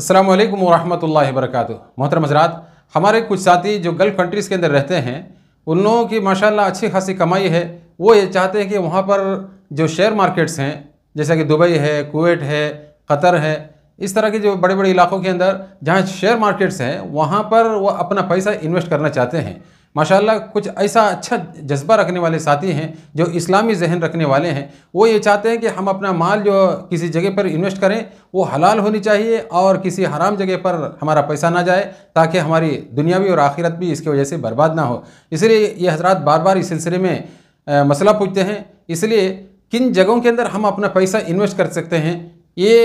अल्लाम वरहमल वर्क मोहतरम हजरात हमारे कुछ साथी जो गल्फ़ कंट्रीज़ के अंदर रहते हैं उन लोगों की माशाल्लाह अच्छी खासी कमाई है वो ये चाहते हैं कि वहाँ पर जो शेयर मार्केट्स हैं जैसा कि दुबई है कुवैत है कतर है इस तरह के जो बड़े बड़े इलाकों के अंदर जहाँ शेयर मार्केट्स हैं वहाँ पर वो अपना पैसा इन्वेस्ट करना चाहते हैं माशाल्लाह कुछ ऐसा अच्छा जज्बा रखने वाले साथी हैं जो इस्लामी जहन रखने वाले हैं वो ये चाहते हैं कि हम अपना माल जो किसी जगह पर इन्वेस्ट करें वो हलाल होनी चाहिए और किसी हराम जगह पर हमारा पैसा ना जाए ताकि हमारी दुनियावी और आखिरत भी इसकी वजह से बर्बाद ना हो इसलिए ये हजरात बार बार इस सिलसिले में मसला पूछते हैं इसलिए किन जगहों के अंदर हम अपना पैसा इन्वेस्ट कर सकते हैं ये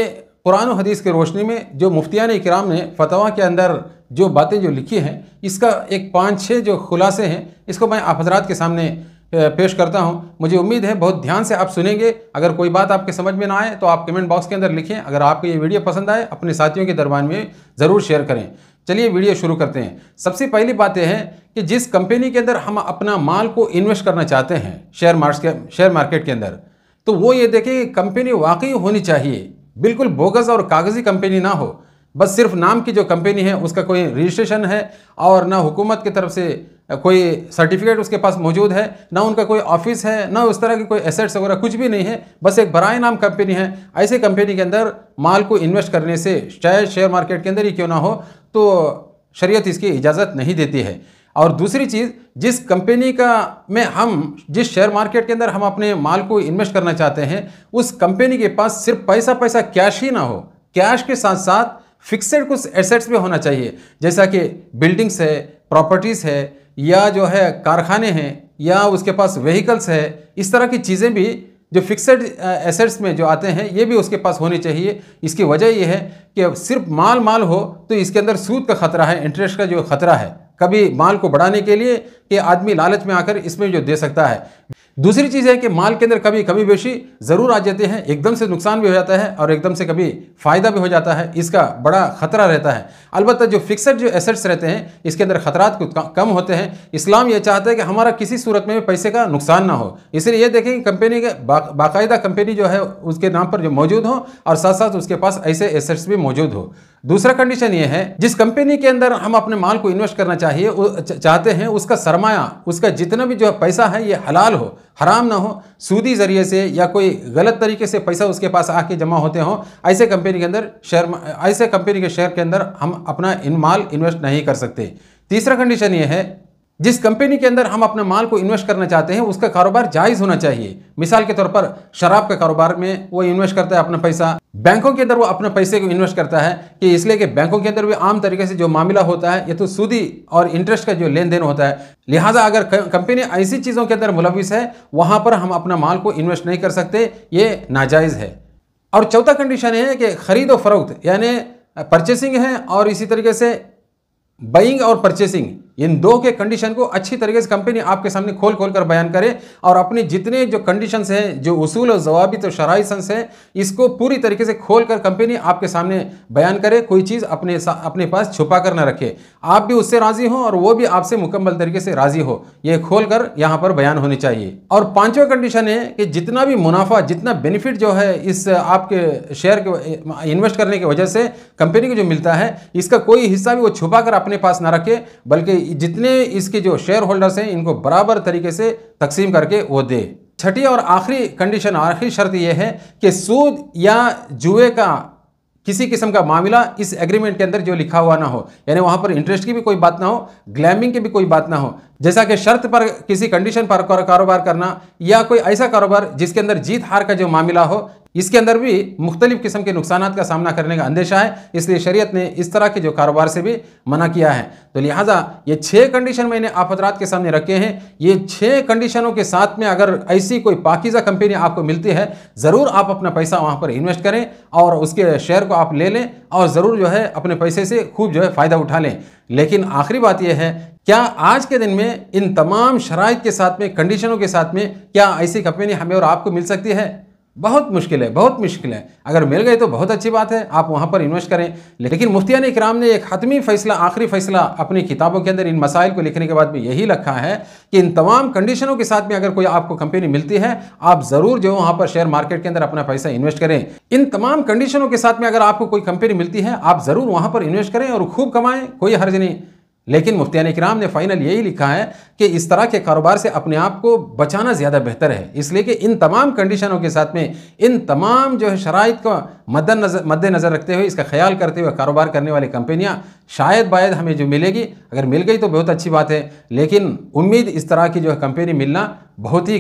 कुरान हदीस की रोशनी में जो मुफ्तिया कराम ने फतवा के अंदर जो बातें जो लिखी हैं इसका एक पाँच छः जो खुलासे हैं इसको मैं आप हजरात के सामने पेश करता हूं मुझे उम्मीद है बहुत ध्यान से आप सुनेंगे अगर कोई बात आपके समझ में ना आए तो आप कमेंट बॉक्स के अंदर लिखें अगर आपको ये वीडियो पसंद आए अपने साथियों के दरबार में ज़रूर शेयर करें चलिए वीडियो शुरू करते हैं सबसे पहली बात यह है कि जिस कंपनी के अंदर हम अपना माल को इन्वेस्ट करना चाहते हैं शेयर मार्केट के शेयर मार्केट के अंदर तो वो ये देखें कि कंपनी वाकई होनी चाहिए बिल्कुल बोगस और कागज़ी कंपनी ना हो बस सिर्फ नाम की जो कंपनी है उसका कोई रजिस्ट्रेशन है और ना हुकूमत की तरफ से कोई सर्टिफिकेट उसके पास मौजूद है ना उनका कोई ऑफिस है ना उस तरह की कोई एसेट्स वगैरह कुछ भी नहीं है बस एक बरए नाम कंपनी है ऐसे कंपनी के अंदर माल को इन्वेस्ट करने से चाहे शेयर मार्केट के अंदर ही क्यों ना हो तो शरीयत इसकी इजाज़त नहीं देती है और दूसरी चीज़ जिस कंपनी का में हम जिस शेयर मार्केट के अंदर हम अपने माल को इन्वेस्ट करना चाहते हैं उस कंपनी के पास सिर्फ पैसा पैसा कैश ही ना हो कैश के साथ साथ फिक्सड कुछ एसेट्स भी होना चाहिए जैसा कि बिल्डिंग्स है प्रॉपर्टीज़ है या जो है कारखाने हैं या उसके पास व्हीकल्स है इस तरह की चीज़ें भी जो फिक्सड एसेट्स में जो आते हैं ये भी उसके पास होने चाहिए इसकी वजह यह है कि सिर्फ माल माल हो तो इसके अंदर सूद का खतरा है इंटरेस्ट का जो खतरा है कभी माल को बढ़ाने के लिए कि आदमी लालच में आकर इसमें जो दे सकता है दूसरी चीज़ है कि माल के अंदर कभी कमी बेशी ज़रूर आ जाती है एकदम से नुकसान भी हो जाता है और एकदम से कभी फ़ायदा भी हो जाता है इसका बड़ा खतरा रहता है अलबत्त जो फिक्सड जो एसेट्स रहते हैं इसके अंदर खतरात कुछ कम होते हैं इस्लाम यह चाहता है कि हमारा किसी सूरत में भी पैसे का नुकसान ना हो इसलिए ये देखें कि कंपनी के बाकायदा कंपनी जो है उसके नाम पर जो मौजूद हो और साथ साथ उसके पास ऐसे एसेट्स भी मौजूद हो दूसरा कंडीशन ये है जिस कंपनी के अंदर हम अपने माल को इन्वेस्ट करना चाहिए चाहते हैं उसका सरमाया उसका जितना भी जो पैसा है ये हलाल हो हराम ना हो सूदी ज़रिए से या कोई गलत तरीके से पैसा उसके पास आके जमा होते हों ऐसे कंपनी के अंदर शेयर ऐसे कंपनी के शेयर के अंदर हम अपना इन माल इन्वेस्ट नहीं कर सकते तीसरा कंडीशन ये है जिस कंपनी के अंदर हम अपने माल को इन्वेस्ट करना चाहते हैं उसका कारोबार जायज़ होना चाहिए मिसाल के तौर पर शराब के कारोबार में वो इन्वेस्ट करता है अपना पैसा बैंकों के अंदर वो अपने पैसे को इन्वेस्ट करता है कि इसलिए कि बैंकों के अंदर भी आम तरीके से जो मामला होता है ये तो सूदी और इंटरेस्ट का जो लेन देन होता है लिहाजा अगर कंपनी ऐसी चीज़ों के अंदर मुलविस है वहाँ पर हम अपना माल को इन्वेस्ट नहीं कर सकते ये नाजायज़ है और चौथा कंडीशन है कि ख़रीद फरोख्त यानी परचेसिंग है और इसी तरीके से बइंग और परचेसिंग इन दो के कंडीशन को अच्छी तरीके से कंपनी आपके सामने खोल खोल कर बयान करे और अपने जितने जो कंडीशन हैं जो उसूल और जवाबित तो और शराइसंस हैं इसको पूरी तरीके से खोल कर कंपनी आपके सामने बयान करे कोई चीज़ अपने अपने पास छुपा कर ना रखे आप भी उससे राज़ी हो और वो भी आपसे मुकम्मल तरीके से राज़ी हो ये खोल कर यहाँ पर बयान होनी चाहिए और पाँचवा कंडीशन है कि जितना भी मुनाफा जितना बेनिफिट जो है इस आपके शेयर के इन्वेस्ट करने की वजह से कंपनी को जो मिलता है इसका कोई हिस्सा भी वो छुपा कर अपने पास ना रखे बल्कि जितने इसके जो शेयर होल्डर्स हैं इनको बराबर तरीके से तकसीम करके वो दे छठी और आखिरी कंडीशन आखिरी शर्त यह है कि सूद या जुए का किसी किस्म का मामला इस एग्रीमेंट के अंदर जो लिखा हुआ ना हो यानी वहां पर इंटरेस्ट की भी कोई बात ना हो ग्लैमिंग की भी कोई बात ना हो जैसा कि शर्त पर किसी कंडीशन पर कारोबार करना या कोई ऐसा कारोबार जिसके अंदर जीत हार का जो मामला हो इसके अंदर भी मुख्तलिफ़ किस्म के नुकसान का सामना करने का अंदेशा है इसलिए शरीयत ने इस तरह के जो कारोबार से भी मना किया है तो लिहाजा ये छः कंडीशन मैंने आप हजरात के सामने रखे हैं ये छः कंडीशनों के साथ में अगर ऐसी कोई पाकिज़ा कंपनी आपको मिलती है ज़रूर आप अपना पैसा वहाँ पर इन्वेस्ट करें और उसके शेयर को आप ले लें और ज़रूर जो है अपने पैसे से खूब जो है फ़ायदा उठा लें लेकिन आखिरी बात यह है क्या आज के दिन में इन तमाम शराइ के साथ में कंडीशनों के साथ में क्या ऐसी कंपनी हमें और आपको मिल सकती है बहुत मुश्किल है बहुत मुश्किल है अगर मिल गए तो बहुत अच्छी बात है आप वहाँ पर इन्वेस्ट करें लेकिन मुफ्तियान इकराम ने एक हतमी फैसला आखिरी फैसला अपनी किताबों के अंदर इन मसाइल को लिखने के बाद में यही रखा है कि इन तमाम कंडीशनों के साथ में अगर कोई आपको कंपनी मिलती है आप ज़रूर जो वहाँ पर शेयर मार्केट के अंदर अपना पैसा इन्वेस्ट करें इन तमाम कंडीशनों के साथ में अगर आपको कोई कंपनी मिलती है आप ज़रूर वहाँ पर इन्वेस्ट करें और खूब कमाएँ कोई हर्ज नहीं लेकिन मुफ्तियान कराम ने फ़ाइनल यही लिखा है कि इस तरह के कारोबार से अपने आप को बचाना ज़्यादा बेहतर है इसलिए कि इन तमाम कंडीशनों के साथ में इन तमाम जो है शराइ को मद्दनजर मद्देनज़र रखते हुए इसका ख्याल करते हुए कारोबार करने वाली कंपनियाँ शायद बायद हमें जो मिलेगी अगर मिल गई तो बहुत अच्छी बात है लेकिन उम्मीद इस तरह की जो है कंपनी मिलना बहुत ही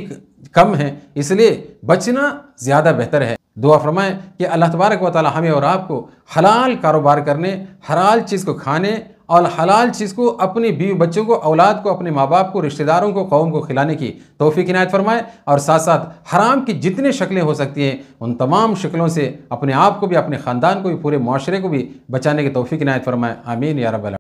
कम है इसलिए बचना ज़्यादा बेहतर है दुआ फरमाएँ कि अल्लाह तबारक वाली हमें और आपको हलाल कारोबार करने हलाल चीज़ को खाने और हलाल चीज़ को अपने बीवी बच्चों को औलाद को अपने माँ बाप को रिश्तेदारों को कौम को खिलाने की की किनायत फरमाए और साथ साथ हराम की जितनी शक्लें हो सकती हैं उन तमाम शक्लों से अपने आप को भी अपने ख़ानदान को भी पूरे माशरे को भी बचाने की तोफ़ी किनायत फरमाए आमीन या रब